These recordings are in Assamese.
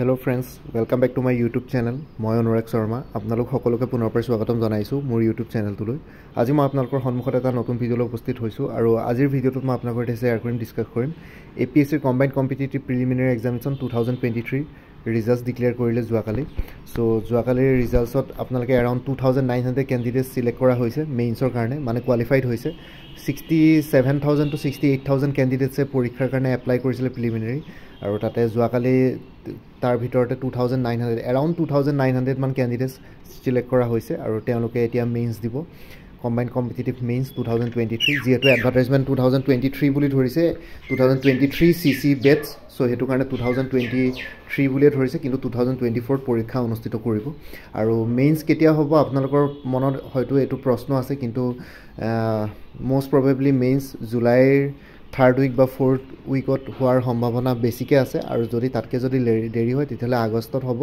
hello' friends welcome back to my YouTube channel মই অনুৰাগ শৰ্মা আপোনালোক সকলোকে পুনৰবাৰ স্বাগতম জনাইছোঁ মোৰ ইউটিউব চেনেলটোলৈ আজি মই আপোনালোকৰ সন্মুখত এটা নতুন ভিডিঅ'লৈ উপস্থিত হৈছোঁ আৰু আজিৰ ভিডিঅ'টোত মই আপোনালোকৰ সৈতে শ্বেয়াৰ কৰিম ডিছকাছ কৰিম এ পি এছ চিৰ combined competitive preliminary examination two thousand twenty three result declare কৰিলে যোৱাকালি চ' যোৱাকালিৰ ৰিজাল্টছত আপোনালোকে around two thousand nine hundred candidate select কৰা হৈছে মেইনছৰ কাৰণে মানে কোৱালিফাইড হৈছে sixty seven thousand two sixty eight thousand কেণ্ডিডেটছে পৰীক্ষাৰ কাৰণে এপ্লাই কৰিছিলে প্ৰিলিমিনেৰী আৰু তাতে যোৱাকালি তাৰ ভিতৰতে two thousand nine hundred around two thousand nine হাণ্ড্ৰেডমান কেণ্ডিডেটছ ছিলেক্ট কৰা হৈছে আৰু তেওঁলোকে এতিয়া মেইনছ দিব combined competitive mains two thousand twenty three যিহেতু advertisement two thousand twenty three বুলি ধৰিছে two thousand twenty three C C বেটছ চ' সেইটো কাৰণে টু থাউজেণ্ড টুৱেণ্টি থ্ৰী বুলিয়ে ধৰিছে কিন্তু টু থাউজেণ্ড টুৱেণ্টি ফৰ পৰীক্ষা অনুষ্ঠিত কৰিব আৰু মেইনছ কেতিয়া হ'ব আপোনালোকৰ মনত হয়তো এইটো প্ৰশ্ন আছে কিন্তু ম'ষ্ট প্ৰবেবলি মেইনছ জুলাইৰ থাৰ্ড উইক বা ফ'ৰ্থ উইকত হোৱাৰ সম্ভাৱনা বেছিকৈ আছে আৰু যদি তাতকৈ যদি দেৰি হয় তেতিয়াহ'লে আগষ্টত হ'ব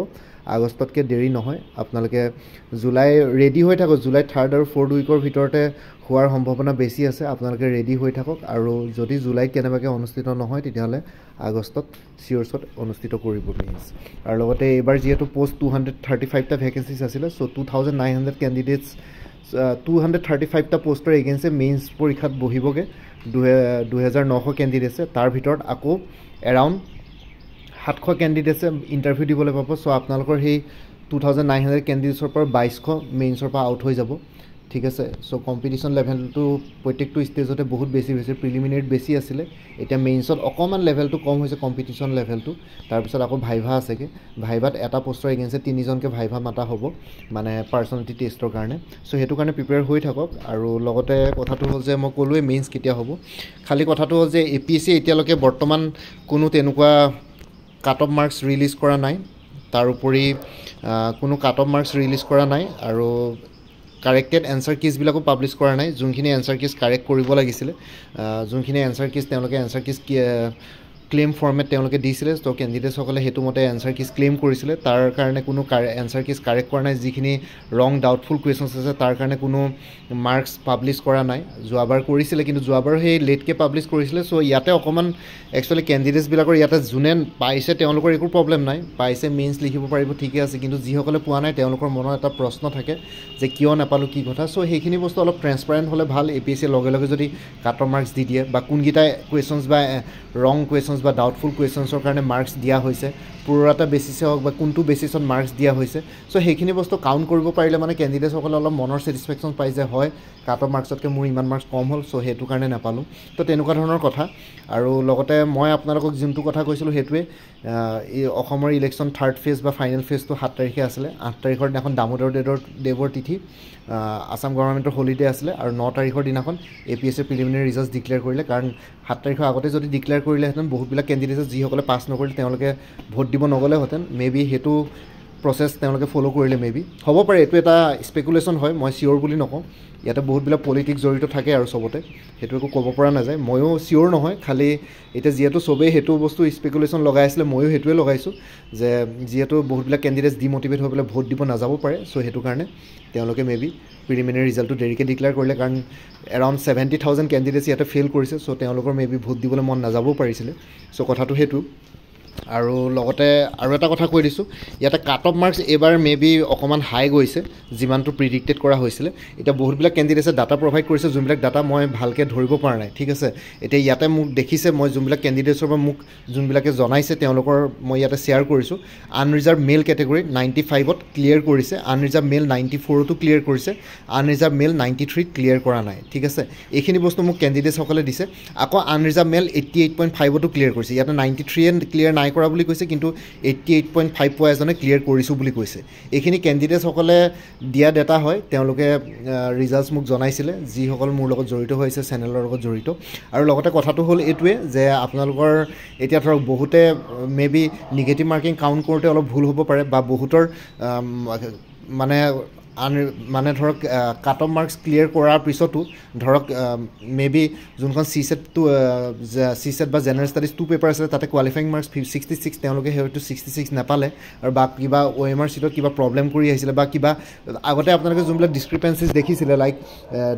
আগষ্টতকৈ দেৰি নহয় আপোনালোকে জুলাই ৰেডি হৈ থাকক জুলাই থাৰ্ড আৰু ফ'ৰ্থ উইকৰ ভিতৰতে হোৱাৰ সম্ভাৱনা বেছি আছে আপোনালোকে ৰেডি হৈ থাকক আৰু যদি জুলাইত কেনেবাকৈ অনুষ্ঠিত নহয় তেতিয়াহ'লে আগষ্টত চিয়ৰ্ছত অনুষ্ঠিত কৰিব মিন্স আৰু লগতে এইবাৰ যিহেতু পষ্ট টু হাণ্ড্ৰেড থাৰ্টি ফাইভটা ভেকেঞ্চিজ আছিলে so' two thousand nine hundred candidates two hundred thirty ফাইভটা পষ্টৰ এগেইনষ্টে মেইনছ পৰীক্ষাত বহিবগৈ দুহেজাৰ নশ কেণ্ডিডেট আছে তাৰ ভিতৰত আকৌ এৰাউণ্ড সাতশ কেণ্ডিডেট আছে ইণ্টাৰভিউ দিবলৈ পাব চ' আপোনালোকৰ সেই টু থাউজেণ্ড নাইন হাণ্ড্ৰেড কেণ্ডিডেটছৰ পৰা বাইছশ মেইনছৰ পৰা আউট হৈ যাব ঠিক আছে চ' কম্পিটিশ্যন লেভেলটো প্ৰত্যেকটো ষ্টেজতে বহুত বেছি হৈছে প্ৰিলিমিনেৰীত বেছি আছিলে এতিয়া মেইনছত অকণমান লেভেলটো কম হৈছে কম্পিটিশ্যন লেভেলটো তাৰপিছত আকৌ ভাইভা আছেগৈ ভাইভাত এটা পষ্টৰ এগেইনষ্টে তিনিজনকৈ ভাইভা মতা হ'ব মানে পাৰ্চনেলিটি টেষ্টৰ কাৰণে চ' সেইটো কাৰণে প্ৰিপেয়াৰ হৈ থাকক আৰু লগতে কথাটো হ'ল যে মই ক'লোৱেই মেইনছ কেতিয়া হ'ব খালী কথাটো হ'ল যে এ পি এছ চি এতিয়ালৈকে বৰ্তমান কোনো তেনেকুৱা কাট অফ মাৰ্কছ ৰিলিজ কৰা নাই তাৰোপৰি কোনো কাট অফ মাৰ্কছ ৰিলিজ কৰা নাই আৰু কাৰেক্টেড এনচাৰ কিজবিলাকো পাব্লিছ কৰা নাই যোনখিনি এনচাৰ কিজ কাৰেক্ট কৰিব লাগিছিলে যোনখিনি এনচাৰ কিজ তেওঁলোকে এনচাৰ কিজ ক্লেইম ফৰ্মেট তেওঁলোকে দিছিলে তো কেণ্ডিডেটসকলে সেইটো মতে এনচাৰ কিছ ক্লেইম কৰিছিলে তাৰ কাৰণে কোনো এনচাৰ কিছ কাৰেক্ট কৰা নাই যিখিনি ৰং ডাউটফুল কুৱেশ্যনছ আছে তাৰ কাৰণে কোনো মাৰ্কছ পাব্লিছ কৰা নাই যোৱাবাৰ কৰিছিলে কিন্তু যোৱাবাৰ সেই লেটকৈ পাব্লিছ কৰিছিলে চ' ইয়াতে অকণমান একচুৱেলি কেণ্ডিডেটছবিলাকৰ ইয়াতে যোনে পাইছে তেওঁলোকৰ একো প্ৰব্লেম নাই পাইছে মেইনছ লিখিব পাৰিব ঠিকে আছে কিন্তু যিসকলে পোৱা নাই তেওঁলোকৰ মনত এটা প্ৰশ্ন থাকে যে কিয় নাপালোঁ কি কথা চ' সেইখিনি বস্তু অলপ ট্ৰেঞ্চপাৰেণ্ট হ'লে ভাল এ পি এছ চিয়ে লগে লগে যদি কাটৰ মাৰ্কছ দি দিয়ে বা কোনকেইটা কুৱেশ্যনছ বা ৰং কুৱেশ্যন কুৱেশ্যনছ বা ডাউটফুল কুৱেশ্যনছৰ কাৰণে মাৰ্কছ দিয়া হৈছে পুৰৰাটা বেচিছে হওক বা কোনটো বেচিছত মাৰ্কছ দিয়া হৈছে চ' সেইখিনি বস্তু কাউণ্ট কৰিব পাৰিলে মানে কেণ্ডিডেটসকলে অলপ মনৰ ছেটিছফেকশ্যন পাই যে হয় কাট অফ মোৰ ইমান মাৰ্কছ কম হ'ল চ' সেইটো কাৰণে নাপালোঁ তো তেনেকুৱা ধৰণৰ কথা আৰু লগতে মই আপোনালোকক যোনটো কথা কৈছিলোঁ সেইটোৱে অসমৰ ইলেকশ্যন থাৰ্ড ফেজ বা ফাইনেল ফেজটো সাত তাৰিখে আছিলে আঠ তাৰিখৰ দিনাখন দামোদৰ দেৱৰ দেৱৰ তিথি আছাম গভৰ্ণমেণ্টৰ হলিডে আছিলে আৰু ন তাৰিখৰ দিনাখন এ পি এছ চিৰ প্ৰিলিমিনেৰী ৰিজাল্ট ডিক্লেয়াৰ কৰিলে কাৰণ সাত তাৰিখৰ আগতে যদি ডিক্লেয়াৰ কৰিলেহেঁতেন বহুতবিলাক কেণ্ডিডেটছে যিসকলে পাছ নকৰিলে তেওঁলোকে ভোট দিব নগ'লেহেঁতেন মে বি সেইটো প্ৰচেছ তেওঁলোকে ফ'ল' কৰিলে মেবি হ'ব পাৰে এইটো এটা স্পেকুলেশ্যন হয় মই চিয়'ৰ বুলি নকওঁ ইয়াতে বহুতবিলাক পলিটিক্স জড়িত থাকে আৰু চবতে সেইটো একো ক'ব পৰা নাযায় ময়ো চিয়'ৰ নহয় খালী এতিয়া যিহেতু চবেই সেইটো বস্তু স্পেকুলেশ্যন লগাই আছিলে ময়ো সেইটোৱে লগাইছোঁ যে যিহেতু বহুতবিলাক কেণ্ডিডেটছ ডিমটিভেট হৈ পেলাই ভোট দিব নাযাব পাৰে চ' সেইটো কাৰণে তেওঁলোকে মেবি প্ৰিলিমিনেৰী ৰিজাল্টটো দেৰিকৈ ডিক্লেয়াৰ কৰিলে কাৰণ এৰাউণ্ড ছেভেণ্টি থাউজেণ্ড কেণ্ডিডেটছ ইয়াতে ফেইল কৰিছে চ' তেওঁলোকৰ মেবি ভোট দিবলৈ মন নাযাবও পাৰিছিলে চ' কথাটো সেইটো আৰু লগতে আৰু এটা কথা কৈ দিছোঁ ইয়াতে কাট অফ মাৰ্কছ এইবাৰ মে বি অকণমান হাই গৈছে যিমানটো প্ৰিডিক্টেড কৰা হৈছিলে এতিয়া বহুতবিলাক কেণ্ডিডেটছে ডাটা প্ৰভাইড কৰিছে যোনবিলাক ডাটা মই ভালকৈ ধৰিব পৰা নাই ঠিক আছে এতিয়া ইয়াতে মোক দেখিছে মই যোনবিলাক কেণ্ডিডেটছৰ পৰা মোক যোনবিলাকে জনাইছে তেওঁলোকৰ মই ইয়াতে শ্বেয়াৰ কৰিছোঁ আনৰিজাৰ্ভ মেল কেটেগৰী নাইণ্টি ফাইভত ক্লিয়াৰ কৰিছে আনৰিজাৰ্ভ মেল নাইণ্টি ফ'ৰতো ক্লিয়াৰ কৰিছে আনৰিজাৰ্ভ মেল নাইণ্টি থ্ৰীত ক্লিয়াৰ কৰা নাই ঠিক আছে এইখিনি বস্তু মোক কেণ্ডিডেটছসকলে দিছে আকৌ unreserved male eighty eight point ফাইভতো ক্লিয়াৰ কৰিছে ইয়াতে নাইণ্টি থ্ৰীয়ে ক্লিয়াৰ নাই কৰা বুলি কৈছে কিন্তু এইট্টি এইট পইণ্ট ফাইভ পোৱা এজনে ক্লিয়াৰ কৰিছোঁ বুলি কৈছে এইখিনি কেণ্ডিডেটসকলে দিয়া ডেটা হয় তেওঁলোকে ৰিজাল্টছ মোক জনাইছিলে যিসকল মোৰ লগত জড়িত হৈ আছে চেনেলৰ লগত জড়িত আৰু লগতে কথাটো হ'ল এইটোৱে যে আপোনালোকৰ এতিয়া ধৰক বহুতে maybe negative marking count কৰোঁতে অলপ ভুল হ'ব পাৰে বা বহুতৰ মানে আন মানে ধৰক কাট অফ মাৰ্কছ ক্লিয়াৰ কৰাৰ পিছতো ধৰক মে বি যোনখন চি চেট চি চেট বা জেনেৰেল ষ্টাডিজ টু পেপাৰ আছিলে তাতে কোৱালিফাইং মাৰ্কছ ফি ছিক্সটি ছিক্স তেওঁলোকে সেইটো ছিক্সটি ছিক্স নাপালে আৰু বা কিবা অ এম আৰ চিটত কিবা প্ৰব্লেম কৰি আহিছিলে বা কিবা আগতে আপোনালোকে যোনবিলাক ডিছক্ৰিপেঞ্চিজ দেখিছিলে লাইক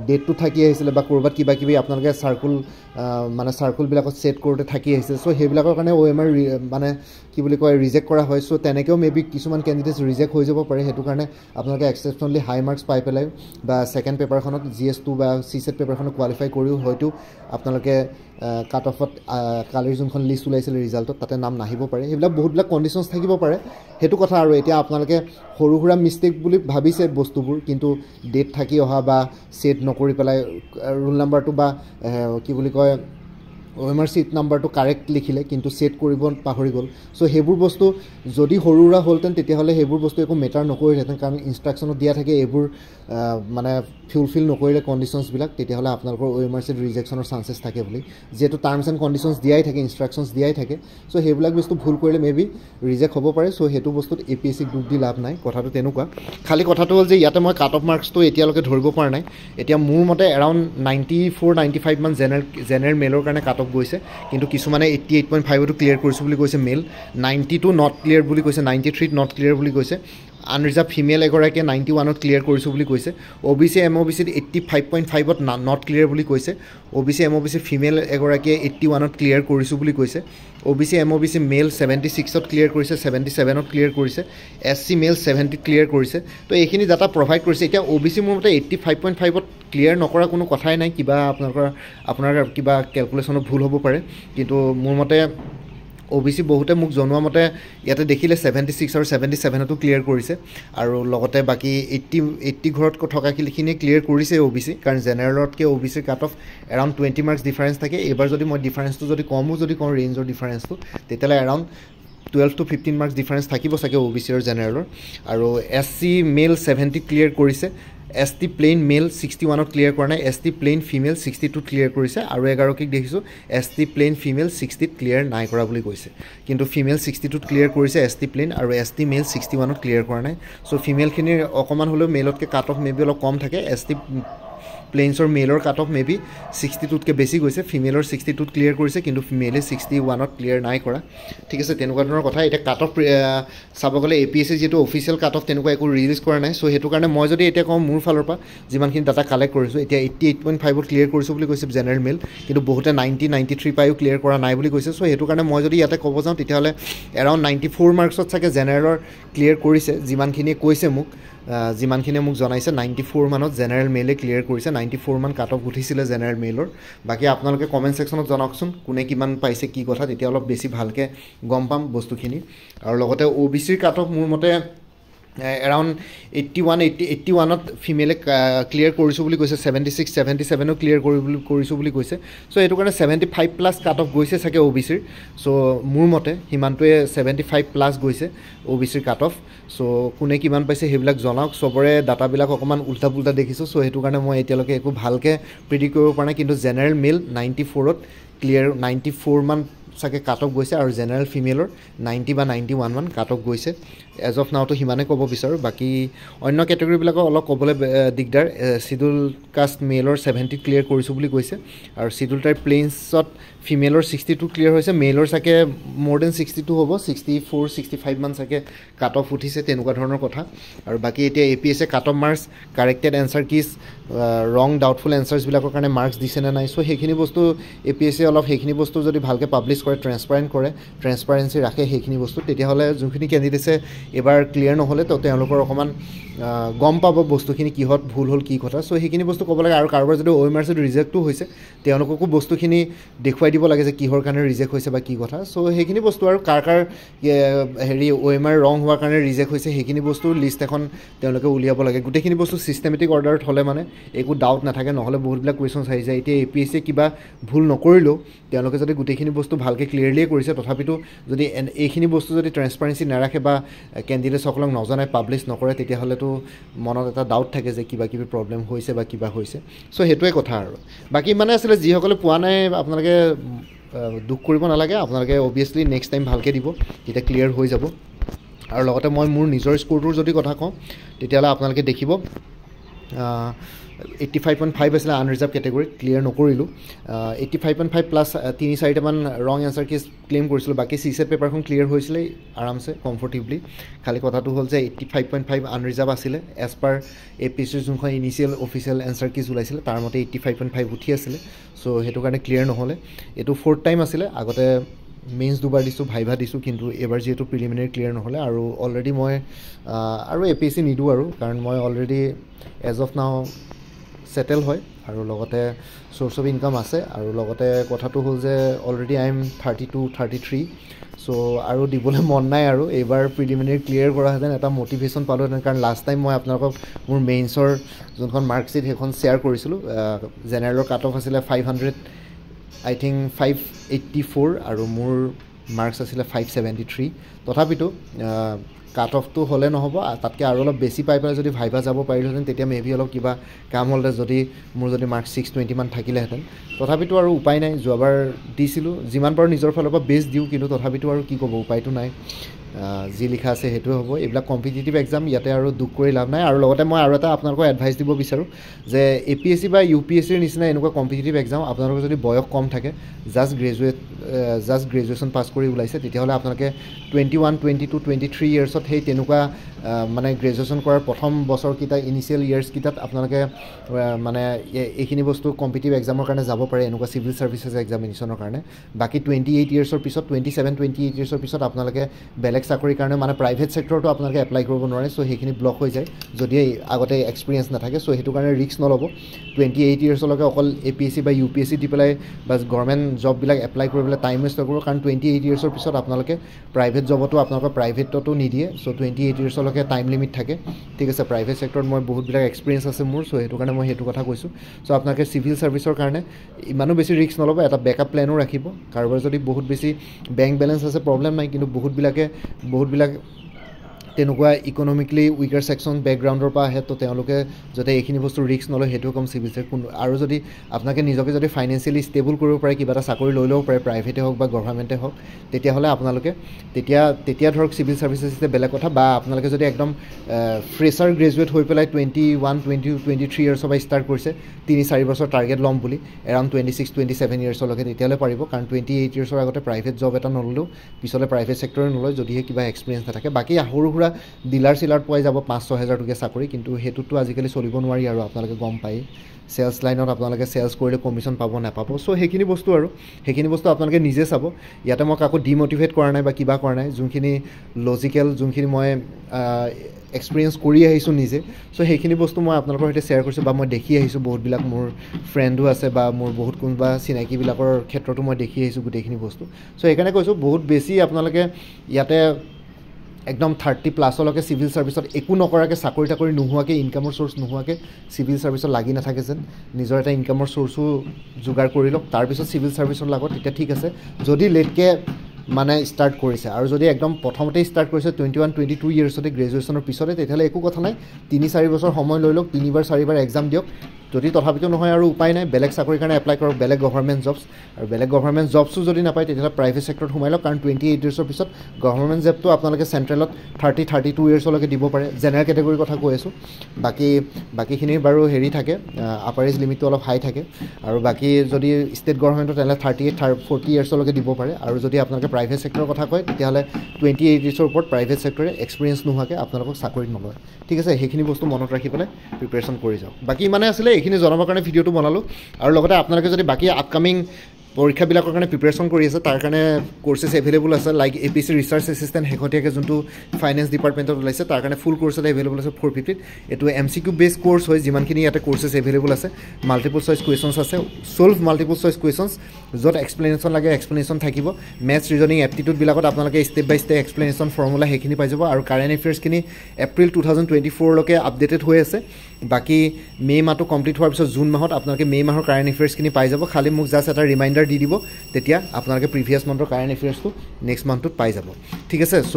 ডেটটো থাকি আহিছিলে বা ক'ৰবাত কিবা কিবি আপোনালোকে চাৰ্কুল মানে চাৰ্কুলবিলাকত ছেট কৰোঁতে থাকি আহিছিলে চ' সেইবিলাকৰ কাৰণে অ এম আৰ মানে কি বুলি কয় ৰিজেক্ট কৰা হয় চ' তেনেকৈও মে বি কিছুমান কেণ্ডিডেটছ ৰিজেক্ট হৈ যাব পাৰে সেইটো কাৰণে আপোনালোকে এক্সেপশ্যন অ'নলি হাই মাৰ্কছ পাই পেলাই বা ছেকেণ্ড পেপাৰখনত জি এছ টু বা চি ছেট পেপাৰখনত কোৱালিফাই কৰিও হয়তো আপোনালোকে কাট অফত কালিৰ যোনখন লিষ্ট ওলাইছিলে ৰিজাল্টত তাতে নাম নাহিব পাৰে সেইবিলাক বহুতবিলাক কণ্ডিশ্যনছ থাকিব পাৰে সেইটো কথা আৰু এতিয়া আপোনালোকে সৰু সুৰা মিষ্টেক বুলি ভাবিছে বস্তুবোৰ কিন্তু ডেট থাকি অহা বা ছেট নকৰি পেলাই ৰুল নাম্বাৰটো বা কি বুলি কয় অ'এমাৰ ছিট নাম্বাৰটো কাৰেক্ট লিখিলে কিন্তু ছেট কৰিব পাহৰি গ'ল ছ' সেইবোৰ বস্তু যদি সৰু সুৰা হ'লহেঁতেন তেতিয়াহ'লে সেইবোৰ বস্তু একো মেটাৰ নকৰিলেহেঁতেন কাৰণ ইনষ্ট্ৰাকশ্যনত দিয়া থাকে এইবোৰ মানে ফুলফিল নকৰিলে কণ্ডিশ্যনছবিলাক তেতিয়াহ'লে আপোনালোকৰ অ' এম আৰ চিত ৰিজেকশ্যনৰ চান্সেছ থাকে বুলি যিহেতু টাৰ্মছ এণ্ড কণ্ডিশ্যনছ দিয়াই থাকে ইনষ্ট্ৰাকশ্যনছ দিয়াই থাকে ছ' সেইবিলাক বস্তু ভুল কৰিলে মেবি ৰিজেক্ট হ'ব পাৰে ছ' সেইটো বস্তুত এ পি এছ চিক দুখ দি লাভ নাই কথাটো তেনেকুৱা খালি কথাটো হ'ল যে ইয়াতে মই কাট অফ মাৰ্কছটো এতিয়ালৈকে ধৰিব পৰা নাই এতিয়া মোৰ মতে এৰাউণ্ড নাইণ্টি ফ'ৰ নাইণ্টি ফাইভমান জেনেৰেল জেনেৰেল মেলৰ কাৰণে কাট অফ অলপ গৈছে কিন্তু কিছুমানে এইটটি এইট পইণ্ট ফাইভতো ক্লিয়াৰ কৰিছোঁ বুলি কৈছে male ninety two not clear বুলি কৈছে নাইণ্টি থ্ৰীত নট ক্লিয়াৰ বুলি কৈছে আনৰিজাৰ্ভ ফিমেল এগৰাকীয়ে নাইণ্টি ওৱানত ক্লিয়াৰ কৰিছোঁ বুলি কৈছে O' B C M O' B চিত এইট্টি ফাইভ পইণ্ট ফাইভত নট ক্লিয়াৰ বুলি কৈছে O' B C M O' B C female এগৰাকীয়ে এইট্টি ওৱানত ক্লিয়াৰ কৰিছোঁ বুলি কৈছে O' B C M O' B C male seventy ছিক্সত ক্লিয়াৰ কৰিছে ছেভেণ্টি ছেভেনত ক্লিয়াৰ কৰিছে এছ চি মেল ছেভেণ্টিত ক্লিয়াৰ কৰিছে তো এইখিনি ডাটা প্ৰভাইড কৰিছে এতিয়া অ' বি চি মোৰ মতে এইট্টি ফাইভ পইণ্ট ফাইভত ক্লিয়াৰ নকৰা কোনো কথাই নাই কিবা আপোনালোকৰ আপোনাৰ কিবা কেলকুলেশ্যনত ভুল হ'ব পাৰে কিন্তু মোৰ মতে অ' বি চি বহুতে মোক জনোৱা মতে ইয়াতে দেখিলে ছেভেণ্টি ছিক্স আৰু ছেভেণ্টি ছেভেনতো ক্লিয়াৰ কৰিছে আৰু লগতে বাকী এইট্টি এইট্টি ঘৰত থকাখিনি ক্লিয়াৰ কৰিছে অ' বি চি কাৰণ জেনেৰেলতকৈ O' B C cut off around twenty marks difference থাকে এইবাৰ যদি মই ডিফাৰেঞ্চটো যদি কমো যদি কওঁ ৰেঞ্জৰ ডিফাৰেঞ্চটো তেতিয়াহ'লে around twelve to fifteen marks difference থাকিব চাগে অ' বি চি আৰ জেনেৰেলৰ আৰু S C male seventy clear কৰিছে S T plain male sixty ওৱানত ক্লিয়াৰ কৰা নাই S T plain female sixty টুত ক্লিয়াৰ কৰিছে আৰু এগৰাকীক দেখিছোঁ এছ টি প্লেইন ফিমেল ছিক্সটিত ক্লিয়াৰ নাই কৰা বুলি কৈছে কিন্তু ফিমেল ছিক্সটি টুত ক্লিয়াৰ কৰিছে এছ টি প্লেইন আৰু এছ টি মেল ছিক্সটি ওৱানত ক্লিয়াৰ কৰা নাই চ' ফিমেলখিনিৰ অকণমান হ'লেও মেলতকৈ কাট অফ মেবি অলপ কম থাকে এছ টি প্লেইনছৰ মেলৰ cut off maybe sixty টুতকৈ বেছি গৈছে ফিমেলৰ ছিক্সটি টুত ক্লিয়াৰ কৰিছে কিন্তু ফিমেলে ছিক্সটি ওৱানত ক্লিয়াৰ নাই কৰা ঠিক আছে তেনেকুৱা ধৰণৰ কথা এতিয়া কাট অফ চাব গ'লে এ পি এছ চি যিটো অফিচিয়েল কাট অফ তেনেকুৱা একো ৰিলিজ কৰা নাই চ' সেইটো কাৰণে মই যদি এতিয়া কওঁ মোৰ ফালৰ পৰা যিমানখিনি ডাটা কালেক্ট কৰিছোঁ এতিয়া এইটি এইট পইণ্ট ফাইভত ক্লিয়াৰ কৰিছোঁ বুলি কৈছে জেনেৰেল মেল কিন্তু বহুতে নাইণ্টি নাইণ্টি থ্ৰী পায়ো ক্লিয়াৰ কৰা নাই বুলি কৈছে চ' সেইটো কাৰণে মই যদি ইয়াতে ক'ব যাওঁ তেতিয়াহ'লে এৰাউণ্ড নাইণ্টি ফ'ৰ মাৰ্কছত চাগে জেনেৰেলৰ ক্লিয়াৰ কৰিছে যিমানখিনিয়ে কৈছে মোক যিমানখিনিয়ে মোক জনাইছে নাইণ্টি ফ'ৰ মানত জেনেৰেল মেইলে ক্লিয়াৰ কৰিছে নাইণ্টি ফ'ৰ মান কাট অফ উঠিছিলে জেনেৰেল মেইলৰ বাকী আপোনালোকে কমেণ্ট ছেকশ্যনত জনাওকচোন কোনে কিমান পাইছে কি কথা তেতিয়া অলপ বেছি ভালকৈ গম পাম বস্তুখিনি আৰু লগতে অ' বি চিৰ কাট অফ মোৰ মতে around eighty one eighty eighty ওৱানত ফিমেলে ক্লিয়াৰ কৰিছোঁ বুলি কৈছে ছেভেণ্টি ছিক্স ছেভেণ্টি ছেভেনো ক্লিয়াৰ কৰি বুলি কৰিছোঁ বুলি কৈছে চ' সেইটো কাৰণে seventy five plus cut off গৈছে চাগে অ' বি চিৰ চ' মোৰ মতে সিমানটোৱে ছেভেণ্টি ফাইভ প্লাছ গৈছে অ' বি চিৰ কাট অফ চ' কোনে কিমান পাইছে সেইবিলাক জনাওক চবৰে ডাটাবিলাক অকণমান উল্টা পুল্টা দেখিছোঁ চ' সেইটো কাৰণে মই এতিয়ালৈকে একো ভালকৈ প্ৰিডিক কৰিব পৰা নাই কিন্তু জেনেৰেল মেল নাইণ্টি ফ'ৰত ক্লিয়াৰ নাইণ্টি ফ'ৰমান চাগে কাট অফ গৈছে আৰু জেনেৰেল ফিমেলৰ নাইণ্টি বা নাইণ্টি ওৱান মান কাট অফ গৈছে এজ অফ নাওটো সিমানেই ক'ব বিচাৰোঁ বাকী অন্য কেটেগৰীবিলাকো অলপ ক'বলৈ দিগদাৰ চিডুল কাষ্ট মেলৰ ছেভেণ্টি ক্লিয়াৰ কৰিছোঁ বুলি কৈছে আৰু চিডুল টাইপ প্লেইনছত ফিমেলৰ ছিক্সটি টু ক্লিয়াৰ হৈছে মেলৰ চাগে মৰ দেন ছিক্সটি টু হ'ব ছিক্সটি ফ'ৰ ছিক্সটি ফাইভমান চাগে কাট অফ উঠিছে তেনেকুৱা ধৰণৰ কথা আৰু বাকী এতিয়া এ পি এছ এ cut off marks corrected answer keys wrong doubtful এনচাৰ্ছবিলাকৰ কাৰণে মাৰ্কছ দিছে নে নাই চ' সেইখিনি বস্তু এ পি এছ এ অলপ সেইখিনি বস্তু যদি ভালকৈ পাব্লিছ কৰে ট্ৰেন্সপাৰেণ্ট কৰে ট্ৰেন্সপাৰেঞ্চি ৰাখে সেইখিনি বস্তু তেতিয়াহ'লে যোনখিনি কেণ্ডিডেটছে এইবাৰ ক্লিয়াৰ নহ'লে তো তেওঁলোকৰ অকণমান গম পাব বস্তুখিনি কিহত ভুল হ'ল কি কথা চ' সেইখিনি বস্তু ক'ব লাগে আৰু কাৰোবাৰ যদি অ' এম আৰ চিটো ৰিজেক্টো হৈছে তেওঁলোককো বস্তুখিনি দেখুৱাই দিব লাগে যে কিহৰ কাৰণে ৰিজেক্ট হৈছে বা কি কথা চ' সেইখিনি বস্তু আৰু কাৰ কাৰ হেৰি অ' এম আৰ ৰং হোৱাৰ কাৰণে ৰিজেক্ট হৈছে সেইখিনি বস্তু লিষ্ট এখন তেওঁলোকে উলিয়াব লাগে গোটেইখিনি বস্তু ছিষ্টেমেটিক অৰ্ডাৰত হ'লে মানে একো ডাউট নাথাকে নহ'লে বহুতবিলাক কুৱেশ্যনছ আহি যায় এতিয়া এ পি এছ চিয়ে কিবা ভুল নকৰিলেও তেওঁলোকে যদি গোটেইখিনি বস্তু ভালকৈ ক্লিয়াৰলিয়ে কৰিছে তথাপিতো যদি এইখিনি বস্তু যদি ট্ৰেন্সপেৰেঞ্চি নাৰাখে বা কেণ্ডিডেটছসকলক নজনায় পাব্লিছ নকৰে তেতিয়াহ'লেতো হয়তো মনত এটা ডাউট থাকে যে কিবা কিবি প্ৰব্লেম হৈছে বা কিবা হৈছে চ' সেইটোৱে কথা আৰু বাকী মানে আছিলে যিসকলে পোৱা নাই আপোনালোকে দুখ কৰিব নালাগে আপোনালোকে অভিয়াছলি নেক্সট টাইম ভালকৈ দিব তেতিয়া ক্লিয়াৰ হৈ যাব আৰু লগতে মই মোৰ নিজৰ স্ক'ৰটোৰ যদি কথা কওঁ তেতিয়াহ'লে আপোনালোকে দেখিব এইটটি ফাইভ পইণ্ট ফাইভ আছিলে আনৰিজাৰ্ভ কেটেগৰীত ক্লিয়াৰ নকৰিলোঁ eighty five point five plus তিনি চাৰিটামান ৰং এনচাৰ কেছ ক্লেইম কৰিছিলোঁ বাকী চি চেট পেপাৰখন ক্লিয়াৰ হৈছিলে আৰামছে কমফৰ্টেবলি খালী কথাটো হ'ল যে eighty five point five unreserved আছিলে এজ পাৰ এ পি চিৰ যোনখন ইনিচিয়েল অফিচিয়েল এনচাৰ কেছ ওলাইছিলে তাৰ মতে এইটটি ফাইভ পইণ্ট ফাইভ উঠি আছিলে চ' সেইটো কাৰণে ক্লিয়াৰ নহ'লে এইটো ফ'ৰ্থ টাইম আছিলে আগতে মেইনছ দুবাৰ দিছোঁ ভাইভা দিছোঁ কিন্তু এইবাৰ যিহেতু প্ৰিলিমিনেৰী ক্লিয়াৰ নহ'লে আৰু অলৰেডি মই আৰু এ পি এছ চি নিদিওঁ আৰু কাৰণ মই already as of now settle হয় আৰু লগতে চ'ৰ্চ অফ ইনকাম আছে আৰু লগতে কথাটো হ'ল যে already I am thirty two thirty three so' আৰু দিবলৈ মন নাই আৰু এইবাৰ প্ৰিলিমিনেৰী ক্লিয়াৰ কৰাহেঁতেন এটা মটিভেশ্যন পালোঁহেঁতেন কাৰণ লাষ্ট টাইম মই আপোনালোকক মোৰ মেইনছৰ যোনখন মাৰ্কশ্বিট সেইখন শ্বেয়াৰ কৰিছিলোঁ জেনেৰেলৰ কাট অফ আছিলে five hundred I think five eighty four আৰু মোৰ মাৰ্কছ আছিলে ফাইভ ছেভেণ্টি থ্ৰী তথাপিতো কাট অফটো হ'লে নহ'ব তাতকৈ আৰু অলপ বেছি পাই পেলাই যদি ভাইবা যাব পাৰিলোহেঁতেন তেতিয়া মে বি অলপ কিবা কাম হ'লহেঁতেন যদি মোৰ যদি মাৰ্কছ ছিক্স টুৱেণ্টিমান থাকিলেহেঁতেন তথাপিতো আৰু উপায় নাই যোৱাবাৰ দিছিলোঁ যিমান পাৰোঁ নিজৰ ফালৰ পৰা বেষ্ট দিওঁ কিন্তু তথাপিতো আৰু কি ক'ব উপায়টো নাই যি লিখা আছে সেইটোৱে হ'ব এইবিলাক কম্পিটিটিভ এক্সাম ইয়াতে আৰু দুখ কৰি লাভ নাই আৰু লগতে মই আৰু এটা আপোনালোকক এডভাইচ দিব বিচাৰোঁ যে এ পি এছ চি বা ইউ পি এছ চিৰ নিচিনা এনেকুৱা কম্পিটিটিভ এক্সাম আপোনালোকৰ যদি বয়স কম থাকে just graduate just graduation pass কৰি ওলাইছে তেতিয়াহ'লে আপোনালোকে twenty one twenty two twenty three ইয়েৰ্ছত সেই তেনেকুৱা মানে গ্ৰেজুৱেশ্যন কৰাৰ প্ৰথম বছৰকেইটা ইনিচিয়েল ইয়েৰ্ছকেইটাত আপোনালোকে মানে এইখিনি বস্তু কম্পিটিভ এক্সামৰ কাৰণে যাব পাৰে এনেকুৱা চিভিল চাৰ্ভিচেছ এক্সামিনেশ্যনৰ কাৰণে বাকী টুৱেণ্টি এইট ইয়েৰ্ছৰ পিছত টুৱেণ্টি ছেভেন টুৱেণ্টি এইট ইয়েৰ্ছৰ পিছত আপোনালোকে বেলেগ বেলেগ চাকৰিৰ কাৰণে মানে প্ৰাইভেট চেক্টৰটো আপোনালোকে এপ্লাই কৰিব নোৱাৰে চ' সেইখিনি ব্লক হৈ যায় যদি আগতে এক্সপিৰিয়েঞ্চ নাথাকে চ' সেইটো কাৰণে ৰিক্স নল'ব টুৱেণ্টি এইট ইয়েৰ্ছলৈকে অকল এ পি এছ চি বা ইউ পি এছ চি দি পেলাই বা গভৰ্মেণ্ট জববিলাক এপ্লাই কৰিবলৈ টাইম ৱেষ্ট নকৰোঁ কাৰণ টুৱেণ্টি এইট ইয়েৰ্ছৰ পিছত আপোনালোকে প্ৰাইভেট জবতো আপোনালোকৰ প্ৰাইভেটতো নিদিয়ে চ' টুৱেণ্টি এইট ইয়েৰ্ছলৈকে টাইম লিমিট থাকে ঠিক আছে প্ৰাইভেট চেক্টৰত মই বহুতবিলাক এক্সপিৰিয়েঞ্চ আছে মোৰ চ' সেইটো কাৰণে মই সেইটো কথা কৈছোঁ চ' আপোনালোকে চিভিল ছাৰ্ভিচৰ কাৰণে ইমানো বেছি ৰিক্স নল'ব এটা বেকআপ প্লেনো ৰাখিব কাৰোবাৰ যদি বহুত বেছি বেংক বেলেঞ্চ আছে প্ৰব্লেম নাই কিন্তু বহুতবিলাকে বহুতবিলাক তেনেকুৱা ইকনমিকেলি উইকাৰ ছেকশ্যন বেকগ্ৰাউণ্ডৰ পৰা আহে তো তেওঁলোকে যাতে এইখিনি বস্তু ৰিক্স নলয় সেইটো কম চিভিল ছাৰ্ভিছ কোনো আৰু যদি আপোনালোকে নিজকে যদি ফাইনেন্সিয়েলি ষ্টেবল কৰিব পাৰে কিবা এটা চাকৰি লৈ ল'ব পাৰে প্ৰাইভেটে হওক বা গভৰ্ণমেণ্টে হওক তেতিয়াহ'লে আপোনালোকে তেতিয়া তেতিয়া ধৰক চিভিল ছাৰ্ভিচেছ হৈছে বেলেগ কথা বা আপোনালোকে যদি একদম ফ্ৰেছাৰ গ্ৰেজুৱেট হৈ পেলাই twenty one twenty two twenty three ইয়াৰ্ছৰ পৰা ষ্টাৰ্ট কৰিছে তিনি চাৰি বছৰ টাৰ্গেট ল'ম বুলি around twenty six twenty seven ইয়াৰ্ছলৈকে তেতিয়াহ'লে পাৰিব কাৰণ টুৱেণ্টি এইট ইয়াৰ্ছৰ আগতে প্ৰাইভেট জব এটা নল'লেও পিছলৈ প্ৰাইভেট ছেক্টৰে নলয় যদিহে কিবা এক্সপিৰিয়েঞ্চ নাথাকে বাকী সৰু সুৰা কিবা ডিলাৰ চিলাৰত পোৱাই যাব পাঁচ ছহেজাৰ টকীয়া চাকৰি কিন্তু সেইটোতো আজিকালি চলিব নোৱাৰি আৰু আপোনালোকে গম পায় চেলছ লাইনত আপোনালোকে চেলছ কৰিলে কমিশ্যন পাব নাপাব চ' সেইখিনি বস্তু আৰু সেইখিনি বস্তু আপোনালোকে নিজে চাব ইয়াতে মই কাকো ডিম'টিভেট কৰা নাই বা কিবা কৰা নাই যোনখিনি লজিকেল যোনখিনি মই এক্সপিৰিয়েঞ্চ কৰি আহিছোঁ নিজে চ' সেইখিনি বস্তু মই আপোনালোকৰ সৈতে শ্বেয়াৰ কৰিছোঁ বা মই দেখি আহিছোঁ বহুতবিলাক মোৰ ফ্ৰেণ্ডো আছে বা মোৰ বহুত কোনোবা চিনাকিবিলাকৰ ক্ষেত্ৰতো মই দেখি আহিছোঁ গোটেইখিনি বস্তু চ' সেইকাৰণে কৈছোঁ বহুত বেছি আপোনালোকে ইয়াতে একদম থাৰ্টি প্লাছলৈকে চিভিল ছাৰ্ভিচত একো নকৰাকৈ চাকৰি তাকৰি নোহোৱাকৈ ইনকামৰ চ'ৰ্চ নোহোৱাকৈ চিভিল চাৰ্ভিছত লাগি নাথাকে যেন নিজৰ এটা ইনকামৰ চ'ৰ্চো যোগাৰ কৰি লওক তাৰপিছত চিভিল ছাৰ্ভিচত লাগক তেতিয়া ঠিক আছে যদি লেটকৈ মানে ষ্টাৰ্ট কৰিছে আৰু যদি একদম প্ৰথমতেই ষ্টাৰ্ট কৰিছে টুৱেণ্টি ওৱান টুৱেণ্টি টু ইয়েৰ্ছতে গ্ৰেজুৱেশ্যনৰ পিছতে তেতিয়াহ'লে একো কথা নাই তিনি চাৰি বছৰ সময় লৈ লওক তিনিবাৰ চাৰিবাৰ এক্সাম দিয়ক যদি তথাপিতো নহয় আৰু উপায় নাই বেলেগ চাকৰিৰ কাৰণে এপ্লাই কৰক বেলেগ গভৰ্মেণ্ট জবছ আৰু বেলেগ গভৰ্ণমেণ্ট জবছো যদি নাপায় তেতিয়াহ'লে প্ৰাইভেট চেক্টৰত সোমাই লওক কাৰণ টুৱেণ্টি এইট ইয়েৰ্ছৰ পিছত গভৰ্মেণ্ট জবটো আপোনালোকে চেণ্ট্ৰেলত থাৰ্টি থাৰ্টি টু ইয়েৰ্ছলৈকে দিব পাৰে জেনেৰেল কেটেগৰীৰ কথা কৈ আছোঁ বাকী বাকীখিনিৰ বাৰু হেৰি থাকে আপাৰেজ লিমিটটো অলপ হাই থাকে আৰু বাকী যদি ষ্টেট গভৰ্মেণ্টত তেনেহ'লে থাৰ্টি এইট থাৰ ফৰ্টি ইয়েৰ্ছলৈকে দিব পাৰে আৰু যদি আপোনালোকে প্ৰাইভেট চেক্টৰৰ কথা কয় তেতিয়াহ'লে টুৱেণ্টি এইট ইয়েৰ্ছৰ ওপৰত প্ৰাইভেট চেক্টৰে এক্সপিৰিয়েঞ্চ নোহোৱাকৈ আপোনালোকক চাকৰিত নলয় ঠিক আছে সেইখিনি বস্তু মনত ৰাখি পেলাই প্ৰিপেৰেশ্যন কৰি যাওক বাকী ইমানে আছিলে এইখিনি জনাবৰ কাৰণে ভিডিঅ'টো বনালোঁ আৰু লগতে আপোনালোকে যদি বাকী আপকামিং পৰীক্ষাবিলাকৰ কাৰণে প্ৰিপেৰেশ্যন কৰি আছে তাৰ কাৰণে কৰ্চেছ এভেইলেবল আছে like A P C research assistant শেহতীয়াকৈ যোনটো ফাইনেন্স ডিপাৰ্টমেণ্টত ওলাইছে তাৰ কাৰণে ফুল কৰ্চ এটা এভেইলেবল আছে ফ'ৰ ফিফটিত এইটো M C Q base course হয় যিমানখিনি ইয়াতে কৰ্চেছ এভেইলেবল আছে মাল্টিপল চইচ কুৱেশ্যনছ আছে চ'ল্ভ মাল্টিপল চইচ কুৱেশ্যনছ য'ত এক্সপ্লেনেশ্যন লাগে এক্সপ্লেনেশ্যন থাকিব মেথছ ৰিজনিং এপটিটিউডবিলাকত আপোনালোকে step by step explanation formula সেইখিনি পাই যাব আৰু কাৰেণ্ট এফেয়াৰ্ছখিনি এপ্ৰিল টু থাউজেণ্ড টুৱেণ্টি ফ'ৰলৈকে আপডেটেড হৈ আছে বাকী মে' মাহটো কমপ্লিট হোৱাৰ পিছত জুন মাহত আপোনালোকে মে' মাহৰ কাৰেণ্ট এফেয়াৰ্ছখিনি পাই যাব খালি মোক জাষ্ট এটা ৰিমাইণ্ডাৰ দি দিব তেতিয়া আপোনালোকে প্ৰিভিয়াছ মান্থৰ কাৰেণ্ট এফেয়াৰ্ছটো নেক্সট মান্থটোত পাই যাব ঠিক আছে চ'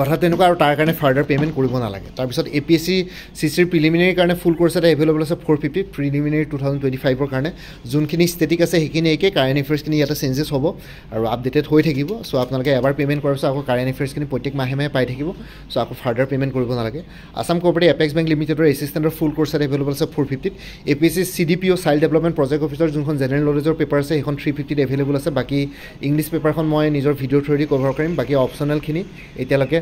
কথা তেনেকুৱা আৰু তাৰ কাৰণে ফাৰ্ডাৰ পে'মেণ্ট কৰিব নালাগে তাৰপিছত A P S C C চিৰ প্ৰিলিমিনেৰীৰ কাৰণে ফুল কৰ্চ এটা এভেইলেবল আছে for fifty preliminary two thousand twenty ফাইভৰ কাৰণে যোনখিনি ষ্টেটিক আছে সেইখিনি একে কাৰেণ্ট এফেয়াৰ্ছখিনি ইয়াতে চেঞ্জেছ হ'ব আৰু আপডেটেড হৈ থাকিব চ' আপোনালোকে এবাৰ পে'মেণ্ট কৰাৰ পিছত আকৌ কাৰেণ্ট এফেয়াৰ্ছখিনি প্ৰত্যেক মাহে মাহে পাই থাকিব চ' আকৌ ফাৰ্ডাৰ পে'মেণ্ট কৰিব নালাগে আছাম কপাৰেটিভ এপেক্স বেংক লিমিটেডৰ এচিষ্টেণ্টৰ ফুল কৰ্চ এটা এভেইলেবল আছে ফ'ৰ ফিফটিত A P S C C D P O' child development project অফিচৰ যোনখন জেনেৰেল নলেজৰ পেপাৰ আছে সেইখন থ্ৰী ফিফটিত এভেইলেবল আছে বাকী ইংলিছ পেপাৰখন মই নিজৰ ভিডিঅ' থ্ৰুৱেদি কভাৰ কৰিম বাকী অপচনেলখিনি এতিয়ালৈকে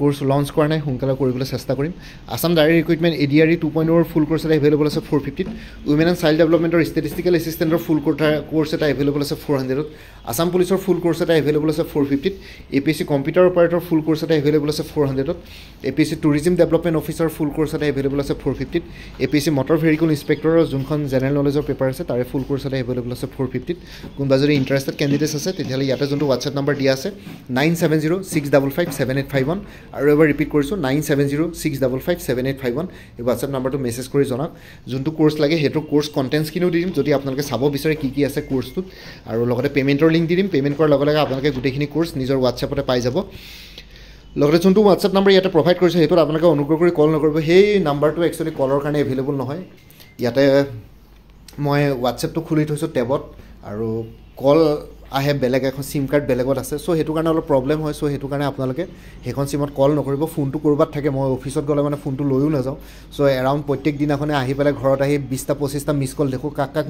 কোৰ্চ লঞ্চ কৰা নাই সোনকালে কৰিবলৈ চেষ্টা কৰিম Assam dairy recruitment A D R two point full course এটা এভেইলেবল আছে ফ'ৰ ফিফটিত উমেন এণ্ড চাইল্ড ডেভেলপমেণ্টৰ ষ্টেটিষ্টিকেল এচিষ্টেণ্টৰ ফুল কৰ্চ এটা এভেইলেবল আছে ফ'ৰ হাণ্ড্ৰেডত আছাম পুলিচৰ ফুল ক'ৰ্চ এটা এভেইলেবল আছে ফ'ৰ ফিফটিত A P S C computer operator full course এটা এভেইলেবল আছে ফ'ৰ হাণ্ড্ৰেডত A P S C tourism development অফিচৰ ফুল কোৰ্চ এটা এভেইলেবল আছে ফ'ৰ ফিফটিত A P S C motor vehicle ইনস্পেক্টৰৰ যোনখন জেনেৰেল নলেজৰ পেপাৰ আছে তাৰে ফুল ক'ৰ্চ এটা এভেইলেবল আছে ফ'ৰ ফিফটিত কোনোবা যদি ইণ্টাৰেষ্টেড কেণ্ডিডেটছ আছে তেতিয়াহ'লে ইয়াতে যোনটো হোৱাটছএপ নম্বৰ দিয়া আছে nine seven zero' six double five seven eight five one আৰু এবাৰ ৰিপিট কৰিছোঁ nine seven zero' six double five seven eight five one এই হোৱাটছএপ নাম্বাৰটো মেছেজ কৰি জনাওক যোনটো কোৰ্চ লাগে সেইটো কোৰ্চ কণ্টেণ্টছখিনিও দি দিম যদি আপোনালোকে চাব বিচাৰে কি কি আছে কোৰ্চটোত আৰু লগতে পে'মেণ্টৰ লিংক দি দিম পে'মেণ্ট কৰাৰ লগে লগে আপোনালোকে গোটেইখিনি কোৰ্চ নিজৰ হোৱাটছএপতে পাই যাব লগতে যোনটো হোৱাটছএপ নাম্বাৰ ইয়াতে প্ৰভাইড কৰিছে সেইটোত আপোনালোকে অনুগ্ৰহ কৰি কল নকৰিব সেই নাম্বাৰটো একচুৱেলি কলৰ কাৰণে এভেইলেবল নহয় ইয়াতে মই হোৱাটছএপটো খুলি থৈছোঁ টেবত আৰু কল আহে বেলেগ এখন চিম কাৰ্ড বেলেগত আছে চ' সেইটো কাৰণে অলপ প্ৰব্লেম হয় চ' সেইটো কাৰণে আপোনালোকে সেইখন চিমত কল নকৰিব ফোনটো ক'ৰবাত থাকে মই অফিচত গ'লে মানে ফোনটো লৈও নাযাওঁ চ' এৰাউণ্ড প্ৰত্যেক দিনাখনে আহি পেলাই ঘৰত আহি বিছটা পঁচিছটা মিছ কল দেখোঁ কাক কাক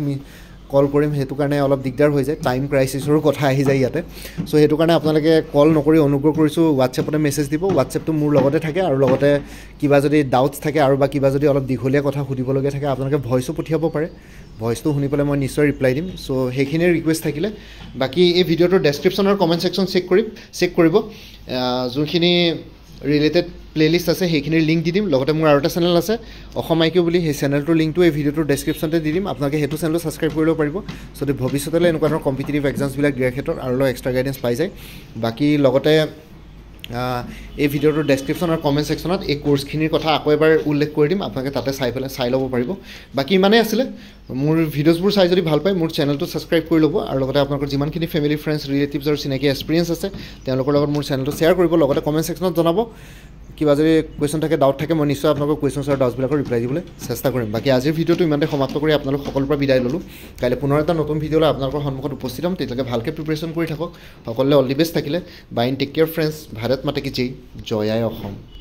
কল কৰিম সেইটো কাৰণে অলপ দিগদাৰ হৈ যায় টাইম ক্ৰাইচিছৰো কথা আহি যায় ইয়াতে চ' সেইটো কাৰণে আপোনালোকে কল নকৰি অনুগ্ৰহ কৰিছোঁ হোৱাটছএপতে মেছেজ দিব হোৱাটছএপটো মোৰ লগতে থাকে আৰু লগতে কিবা যদি ডাউটছ থাকে আৰু বা কিবা যদি অলপ দীঘলীয়া কথা সুধিবলগীয়া থাকে আপোনালোকে ভইচো পঠিয়াব পাৰে ভইচটো শুনি পেলাই মই নিশ্চয় ৰিপ্লাই দিম চ' সেইখিনিয়ে ৰিকুৱেষ্ট থাকিলে বাকী এই ভিডিঅ'টোৰ ডেছক্ৰিপশ্যন আৰু কমেণ্ট ছেকশ্যন চেক কৰিম চেক কৰিব যোনখিনি ৰিলেটেড প্লে'লিষ্ট আছে সেইখিনিৰ লিংক দি দিম লগতে মোৰ আৰু এটা চেনেল আছে অসম আইকিউ বুলি সেই চেনেলটোৰ লিংকটো এই ভিডিঅ'টোৰ ডেছক্ৰিপশ্যনতে দি দিম আপোনালোকে সেইটো চেনেলো ছাবস্ক্ৰাইব কৰিব পাৰিব যদি ভৱিষ্যতলৈ এনেকুৱা ধৰণৰ কম্পিটিটিভ এক্সামছবিলাক দিয়াৰ ক্ষেত্ৰত আৰু অলপ এক্সট্ৰা গাইডেঞ্চ পাই যায় বাকী লগতে এই ভিডিঅ'টোৰ ডেছক্ৰিপশ্যন আৰু কমেণ্ট ছেকশ্যনত এই কোৰ্চখিনিৰ কথা আকৌ এবাৰ উল্লেখ কৰি দিম আপোনালোকে তাতে চাই পেলাই চাই ল'ব পাৰিব বাকী ইমানেই আছিলে মোৰ ভিডিঅ'জবোৰ চাই যদি ভাল পায় মোৰ চেনেলটো ছাবস্ক্ৰাইব কৰি ল'ব আৰু লগতে আপোনালোকৰ যিমানখিনি ফেমিলি ফ্ৰেণ্ডছ ৰিলেটিভছ আৰু চিনাকি এক্সপিৰিয়েঞ্চ আছে তেওঁলোকৰ লগত মোৰ চেনেলটো শ্বেয়াৰ কৰিব লগতে কমেণ্ট ছেকশ্যনত জনাব কিবা যদি কুৱেশ্যন থাকে ডাউট থাকে মই নিশ্চয় আপোনালোকৰ কুৱেশ্যনছ আৰু ডাউটছবিলাকৰ ৰিপ্লাই দিবলৈ চেষ্টা কৰিম বাকী আজিৰ ভিডিঅ'টো ইমানতে সমাপ্ত কৰি আপোনালোক সকলোৰ পৰা বিদায় ল'লোঁ কাইলৈ পুনৰ এটা নতুন ভিডিঅ'লৈ আপোনালোকৰ সন্মুখত উপস্থিত হ'ম তেতিয়ালৈকে ভালকৈ প্ৰিপেৰেশ্যন কৰি থাকক সকলোৱে অল দি বেষ্ট থাকিলে বাইন টেক কেয়াৰ ফ্ৰেণ্ডছ ভাৰত মাতে কি জেই জয় আই অসম